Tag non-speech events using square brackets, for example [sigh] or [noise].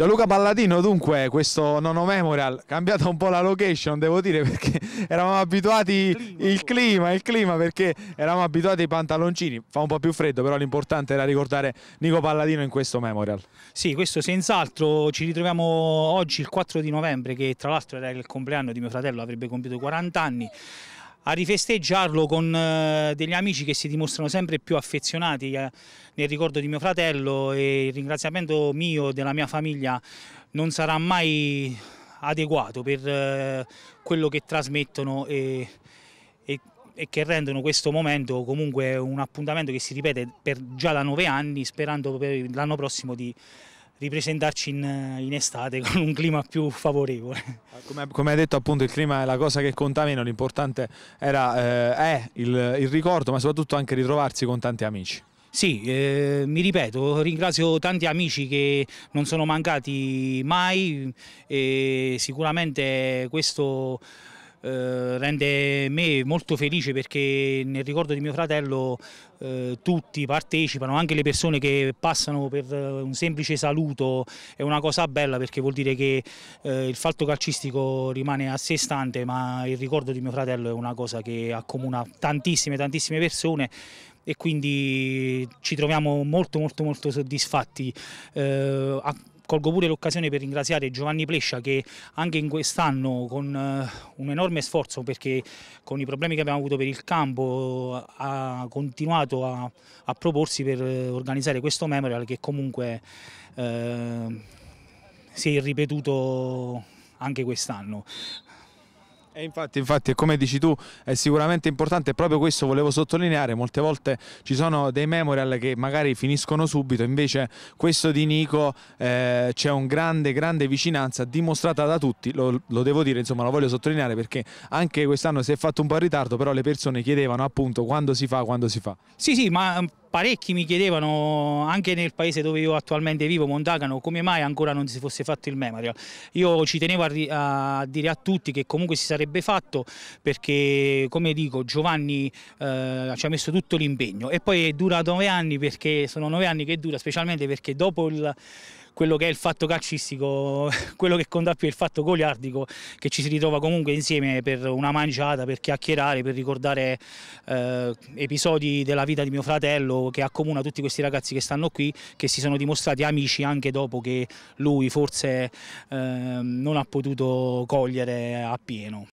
Gianluca Palladino, dunque, questo nono memorial, cambiato un po' la location, devo dire, [laughs] perché eravamo abituati clima. il clima, il clima, perché eravamo abituati ai pantaloncini, fa un po' più freddo, però l'importante era ricordare Nico Palladino in questo memorial. Sì, questo senz'altro, ci ritroviamo oggi il 4 di novembre, che tra l'altro era il compleanno di mio fratello, avrebbe compiuto 40 anni a rifesteggiarlo con eh, degli amici che si dimostrano sempre più affezionati eh, nel ricordo di mio fratello e il ringraziamento mio e della mia famiglia non sarà mai adeguato per eh, quello che trasmettono e, e, e che rendono questo momento comunque un appuntamento che si ripete per già da nove anni sperando per l'anno prossimo di ripresentarci in, in, estate con un clima più favorevole. Come, come, hai detto appunto il clima è la cosa che conta meno, l'importante era, eh, è il, il, ricordo ma soprattutto anche ritrovarsi con tanti amici. Sì, eh, mi ripeto, ringrazio tanti amici che non sono mancati mai e eh, sicuramente questo eh, rende me molto felice perché nel ricordo di mio fratello eh, tutti partecipano, anche le persone che passano per eh, un semplice saluto è una cosa bella perché vuol dire che eh, il fatto calcistico rimane a sé stante ma il ricordo di mio fratello è una cosa che accomuna tantissime tantissime persone e quindi ci troviamo molto molto molto soddisfatti eh, Colgo pure l'occasione per ringraziare Giovanni Plescia che anche in quest'anno con eh, un enorme sforzo perché con i problemi che abbiamo avuto per il campo ha continuato a, a proporsi per eh, organizzare questo memorial che comunque eh, si è ripetuto anche quest'anno. E infatti, infatti, come dici tu, è sicuramente importante, proprio questo volevo sottolineare, molte volte ci sono dei memorial che magari finiscono subito, invece questo di Nico eh, c'è un grande, grande vicinanza dimostrata da tutti, lo, lo, devo dire, insomma lo voglio sottolineare perché anche quest'anno si è fatto un po' in ritardo, però le persone chiedevano appunto quando si fa, quando si fa. Sì, sì, ma Parecchi mi chiedevano, anche nel paese dove io attualmente vivo, Montagano, come mai ancora non si fosse fatto il memorial. Io ci tenevo a, a dire a tutti che comunque si sarebbe fatto perché, come dico, Giovanni eh, ci ha messo tutto l'impegno e poi dura nove anni perché sono nove anni che dura, specialmente perché dopo il quello che è il fatto calcistico, [laughs] quello che conta più è il fatto goliardico, che ci si ritrova comunque insieme per una mangiata, per chiacchierare, per ricordare eh, episodi della vita di mio fratello che accomuna tutti questi ragazzi che stanno qui, che si sono dimostrati amici anche dopo che lui forse eh, non ha potuto cogliere appieno.